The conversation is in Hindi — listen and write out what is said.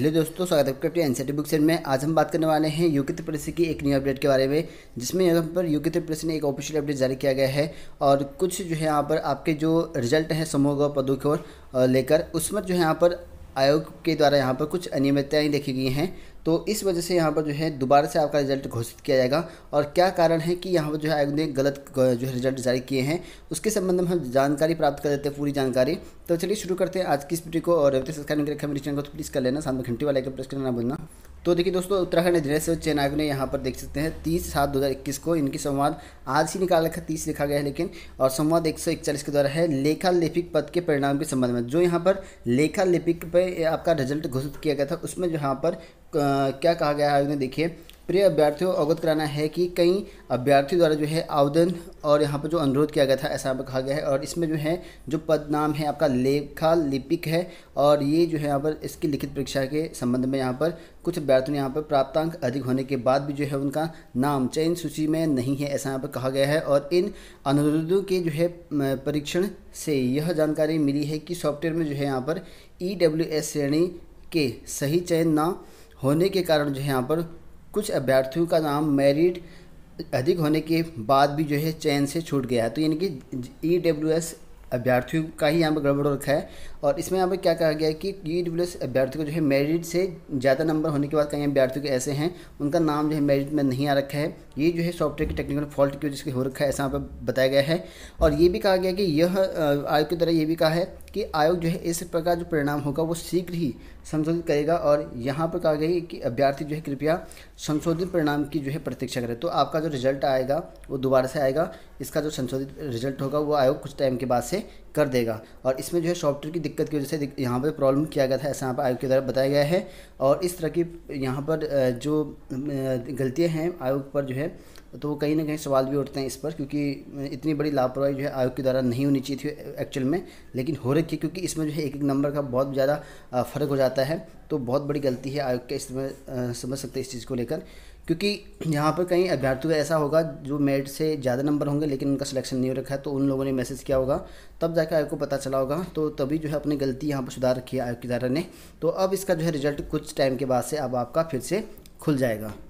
हेलो दोस्तों स्वागत है आपका सी टी बुक सेट में आज हम बात करने वाले हैं यूके त्रिपुरेसी की एक न्यू अपडेट के बारे में जिसमें यहाँ पर यूके त्रिपुरेसी ने एक ऑफिशियल अपडेट जारी किया गया है और कुछ जो है यहाँ पर आपके जो रिजल्ट हैं समूह पदों की ओर लेकर उसमें जो है यहाँ पर आयोग के द्वारा यहाँ पर कुछ अनियमितताएँ देखी गई हैं तो इस वजह से यहाँ पर जो है दोबारा से आपका रिजल्ट घोषित किया जाएगा और क्या कारण है कि यहाँ पर जो है आयोग ने गलत जो है रिजल्ट जारी किए हैं उसके संबंध में हम जानकारी प्राप्त कर लेते हैं पूरी जानकारी तो चलिए शुरू करते हैं आज की इस वीडियो को और सरकार ने रखा मेरे चैनल को तो प्लीज़ कर लेना शाम में घंटे वाले प्रेस करना ना भूलना तो देखिए दोस्तों उत्तराखंड अध्यक्ष चयन आयोग ने यहाँ पर देख सकते हैं तीस सात दो हज़ार इक्कीस को इनकी संवाद आज ही निकाल रखा तीस लिखा गया है लेकिन और संवाद एक सौ इकचालीस के द्वारा है लेखा लिपिक पद के परिणाम के संबंध में जो यहाँ पर लेखा लिपिक पे आपका रिजल्ट घोषित किया गया था उसमें जो यहाँ पर क्या कहा गया है आयोग ने देखिए प्रिय अभ्यर्थियों अवगत कराना है कि कई अभ्यर्थियों द्वारा जो है आवेदन और यहाँ पर जो अनुरोध किया गया था ऐसा कहा गया है और इसमें जो है जो पद नाम है आपका लेखा लिपिक है और ये जो है यहाँ पर इसकी लिखित परीक्षा के संबंध में यहाँ पर कुछ अभ्यर्थियों ने यहाँ पर प्राप्तांक अधिक होने के बाद भी जो है उनका नाम चयन सूची में नहीं है ऐसा यहाँ पर कहा गया है और इन अनुरोधों के जो है परीक्षण से यह जानकारी मिली है कि सॉफ्टवेयर में जो है यहाँ पर ई e श्रेणी के सही चयन न होने के कारण जो है यहाँ पर कुछ अभ्यर्थियों का नाम मेरिट अधिक होने के बाद भी जो है चयन से छूट गया है तो यानी कि ई डब्ल्यू एस अभ्यर्थियों का ही यहाँ पर गड़बड़ रखा है और इसमें यहाँ पर क्या कहा गया है कि ई डब्ल्यू एस अभ्यर्थियों को जो है मेरिट से ज़्यादा नंबर होने के बाद कई अभ्यर्थियों के ऐसे हैं उनका नाम जो है मेरिट में नहीं आ रखा है ये जो है सॉफ्टवेयर की टेक्निकल फॉल्ट की वजह से हो रखा है ऐसा यहाँ पर बताया गया है और ये भी कहा गया कि यह आयोग की तरह ये भी कहा है कि आयोग जो है इस प्रकार जो परिणाम होगा वो शीघ्र ही संशोधित करेगा और यहाँ पर कहा गया कि अभ्यर्थी जो है कृपया संशोधित परिणाम की जो है प्रतीक्षा करें तो आपका जो रिजल्ट आएगा वो दोबारा से आएगा इसका जो संशोधित रिजल्ट होगा वो आयोग कुछ टाइम के बाद से कर देगा और इसमें जो है सॉफ्टवेयर की दिक्कत की वजह से यहाँ पर प्रॉब्लम किया गया था ऐसा यहाँ पर आयोग के द्वारा बताया गया है और इस तरह की यहाँ पर जो गलतियाँ हैं आयोग पर जो है तो कहीं ना कहीं सवाल भी उठते हैं इस पर क्योंकि इतनी बड़ी लापरवाही जो है आयोग के द्वारा नहीं होनी चाहिए थी एक्चुअल में लेकिन हो रही थी क्योंकि इसमें जो है एक एक नंबर का बहुत ज़्यादा फ़र्क हो जाता है तो बहुत बड़ी गलती है आयोग के इसमें समझ सकते हैं इस चीज़ को लेकर क्योंकि यहाँ पर कहीं अभ्यर्थियों का ऐसा होगा जो मेरिट से ज़्यादा नंबर होंगे लेकिन उनका सिलेक्शन नहीं हो रखा है तो उन लोगों ने मैसेज किया होगा तब जाकर आयोग को पता चला होगा तो तभी जो है अपनी गलती यहाँ पर सुधार रखी है आयोग के द्वारा ने तो अब इसका जो है रिजल्ट कुछ टाइम के बाद से अब आपका फिर से खुल जाएगा